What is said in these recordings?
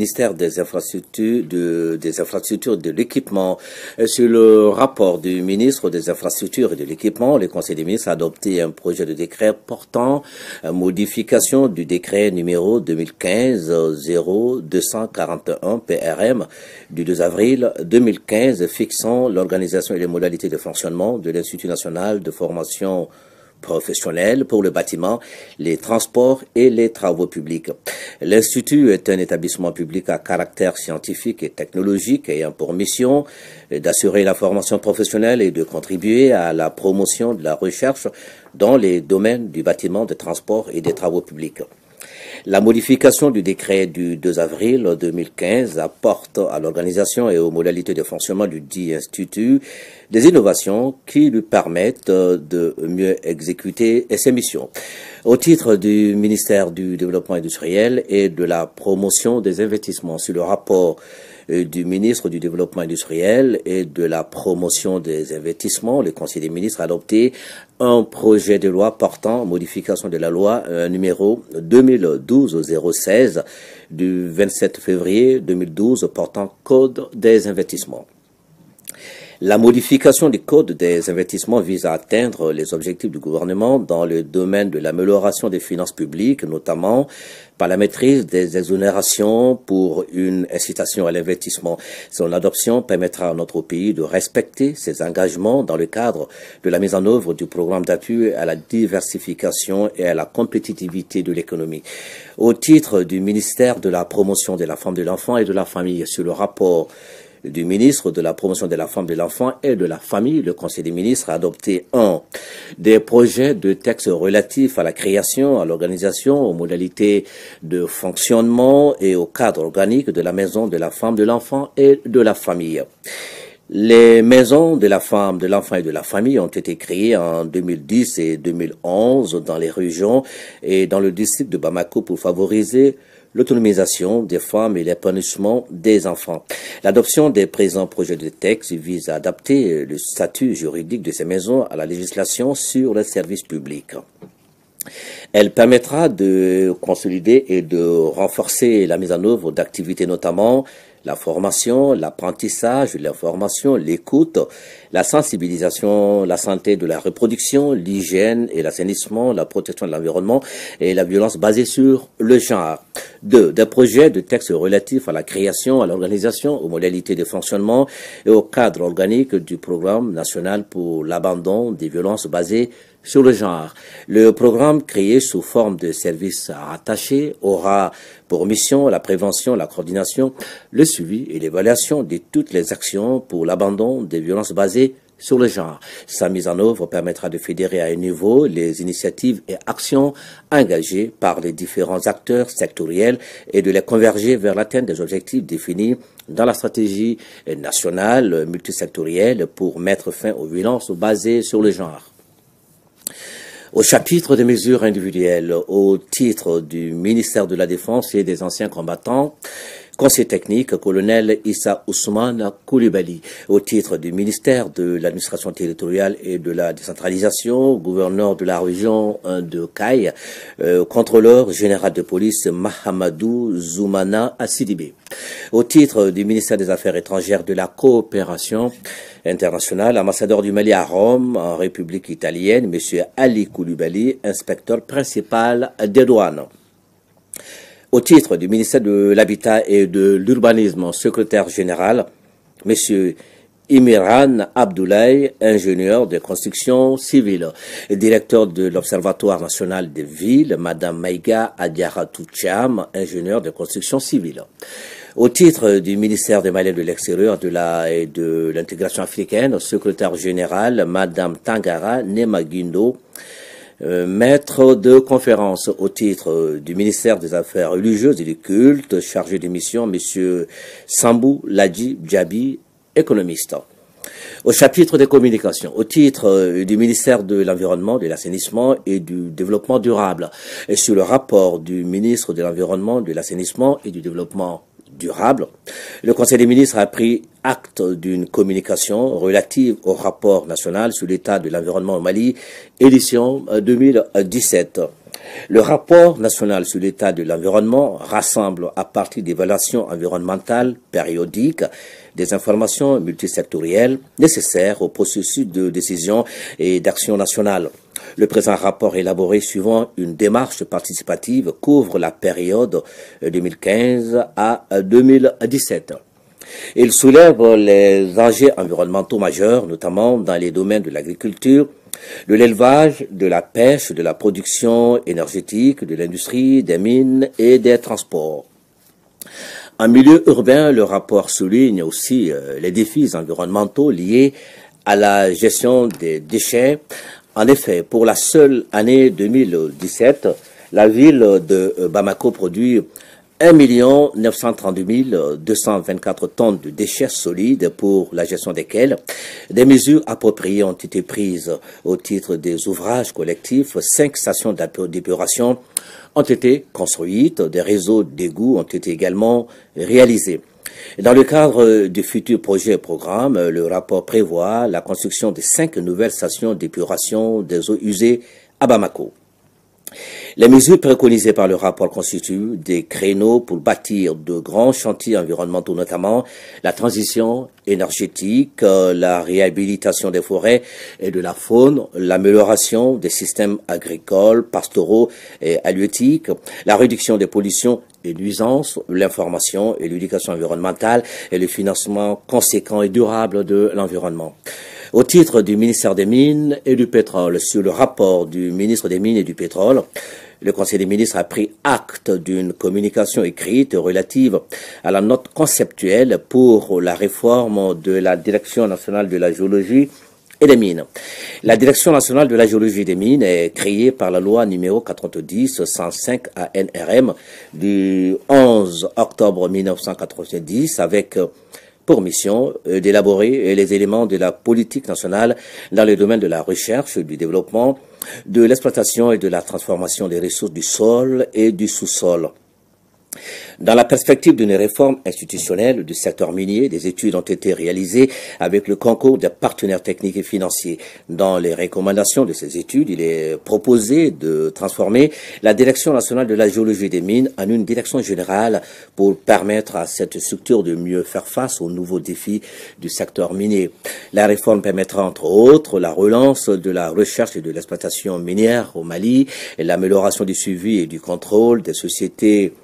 ministère des infrastructures, de, des infrastructures de l'équipement. Sur le rapport du ministre des infrastructures et de l'équipement, le Conseil des ministres a adopté un projet de décret portant modification du décret numéro 2015-0241 PRM du 2 avril 2015 fixant l'organisation et les modalités de fonctionnement de l'Institut national de formation professionnels pour le bâtiment, les transports et les travaux publics. L'Institut est un établissement public à caractère scientifique et technologique ayant pour mission d'assurer la formation professionnelle et de contribuer à la promotion de la recherche dans les domaines du bâtiment, des transports et des travaux publics. La modification du décret du 2 avril 2015 apporte à l'organisation et aux modalités de fonctionnement du dit institut des innovations qui lui permettent de mieux exécuter ses missions. Au titre du ministère du Développement industriel et de la promotion des investissements sur le rapport du ministre du Développement industriel et de la promotion des investissements, le Conseil des ministres a adopté un projet de loi portant modification de la loi euh, numéro 2012-016 du 27 février 2012 portant Code des investissements. La modification du code des investissements vise à atteindre les objectifs du gouvernement dans le domaine de l'amélioration des finances publiques, notamment par la maîtrise des exonérations pour une incitation à l'investissement. Son adoption permettra à notre pays de respecter ses engagements dans le cadre de la mise en œuvre du programme d'appui à la diversification et à la compétitivité de l'économie. Au titre du ministère de la promotion de la femme de l'enfant et de la famille sur le rapport du ministre de la promotion de la femme, de l'enfant et de la famille, le Conseil des ministres a adopté un des projets de texte relatifs à la création, à l'organisation, aux modalités de fonctionnement et au cadre organique de la maison de la femme, de l'enfant et de la famille. Les maisons de la femme, de l'enfant et de la famille ont été créées en 2010 et 2011 dans les régions et dans le district de Bamako pour favoriser l'autonomisation des femmes et l'épanouissement des enfants. L'adoption des présents projets de texte vise à adapter le statut juridique de ces maisons à la législation sur les services publics. Elle permettra de consolider et de renforcer la mise en œuvre d'activités notamment la formation, l'apprentissage, l'information, l'écoute, la sensibilisation, la santé de la reproduction, l'hygiène et l'assainissement, la protection de l'environnement et la violence basée sur le genre. Deux, Des projets de textes relatifs à la création, à l'organisation, aux modalités de fonctionnement et au cadre organique du programme national pour l'abandon des violences basées sur le genre. Le programme créé sous forme de services attachés aura pour mission la prévention, la coordination, le suivi et l'évaluation de toutes les actions pour l'abandon des violences basées sur le genre. Sa mise en œuvre permettra de fédérer à un niveau les initiatives et actions engagées par les différents acteurs sectoriels et de les converger vers l'atteinte des objectifs définis dans la stratégie nationale multisectorielle pour mettre fin aux violences basées sur le genre. Au chapitre des mesures individuelles, au titre du ministère de la Défense et des anciens combattants, Conseil technique, colonel Issa Ousmane Koulibaly. Au titre du ministère de l'administration territoriale et de la décentralisation, gouverneur de la région de Caille, euh, contrôleur général de police Mahamadou Zoumana Assidibé. Au titre du ministère des Affaires étrangères de la coopération internationale, ambassadeur du Mali à Rome, en République italienne, monsieur Ali Koulibaly, inspecteur principal des douanes. Au titre du ministère de l'Habitat et de l'Urbanisme, secrétaire général, M. Imiran Abdoulaye, ingénieur de construction civile, et directeur de l'Observatoire national des villes, Madame Maïga Adiara Toucham, ingénieur de construction civile. Au titre du ministère des Maliens de l'Extérieur de et de l'intégration africaine, secrétaire général, Madame Tangara Nemagindo, euh, maître de conférence au titre euh, du ministère des Affaires religieuses et du culte, chargé des missions, Monsieur Sambou Ladji Djabi, économiste. Au chapitre des communications, au titre euh, du ministère de l'Environnement, de l'Assainissement et du Développement durable, et sur le rapport du ministre de l'Environnement, de l'Assainissement et du Développement durable, le Conseil des ministres a pris acte d'une communication relative au rapport national sur l'état de l'environnement au Mali, édition 2017. Euh, Le rapport national sur l'état de l'environnement rassemble à partir d'évaluations environnementales périodiques des informations multisectorielles nécessaires au processus de décision et d'action nationale. Le présent rapport élaboré suivant une démarche participative couvre la période 2015 euh, à 2017. Euh, il soulève les enjeux environnementaux majeurs, notamment dans les domaines de l'agriculture, de l'élevage, de la pêche, de la production énergétique, de l'industrie, des mines et des transports. En milieu urbain, le rapport souligne aussi euh, les défis environnementaux liés à la gestion des déchets. En effet, pour la seule année 2017, la ville de Bamako produit 1 932 224 tonnes de déchets solides pour la gestion desquels des mesures appropriées ont été prises au titre des ouvrages collectifs. Cinq stations d'épuration ont été construites, des réseaux d'égouts ont été également réalisés. Dans le cadre du futur projet et programme, le rapport prévoit la construction de cinq nouvelles stations d'épuration des eaux usées à Bamako. Les mesures préconisées par le rapport constituent des créneaux pour bâtir de grands chantiers environnementaux, notamment la transition énergétique, la réhabilitation des forêts et de la faune, l'amélioration des systèmes agricoles, pastoraux et halieutiques, la réduction des pollutions et nuisances, l'information et l'éducation environnementale et le financement conséquent et durable de l'environnement au titre du ministère des Mines et du Pétrole. Sur le rapport du ministre des Mines et du Pétrole, le Conseil des ministres a pris acte d'une communication écrite relative à la note conceptuelle pour la réforme de la Direction nationale de la géologie et des mines. La Direction nationale de la géologie des mines est créée par la loi numéro 90 105 ANRM du 11 octobre 1990 avec pour mission euh, d'élaborer les éléments de la politique nationale dans le domaine de la recherche, du développement, de l'exploitation et de la transformation des ressources du sol et du sous-sol. Dans la perspective d'une réforme institutionnelle du secteur minier, des études ont été réalisées avec le concours des partenaires techniques et financiers. Dans les recommandations de ces études, il est proposé de transformer la Direction nationale de la géologie des mines en une direction générale pour permettre à cette structure de mieux faire face aux nouveaux défis du secteur minier. La réforme permettra entre autres la relance de la recherche et de l'exploitation minière au Mali, et l'amélioration du suivi et du contrôle des sociétés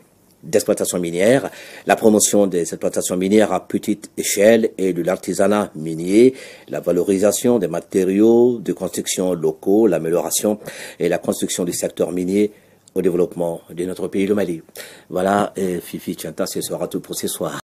d'exploitation minière, la promotion des exploitations minières à petite échelle et de l'artisanat minier, la valorisation des matériaux de construction locaux, l'amélioration et la construction du secteur minier au développement de notre pays, le Mali. Voilà, Fifi Chanta, ce sera tout pour ce soir.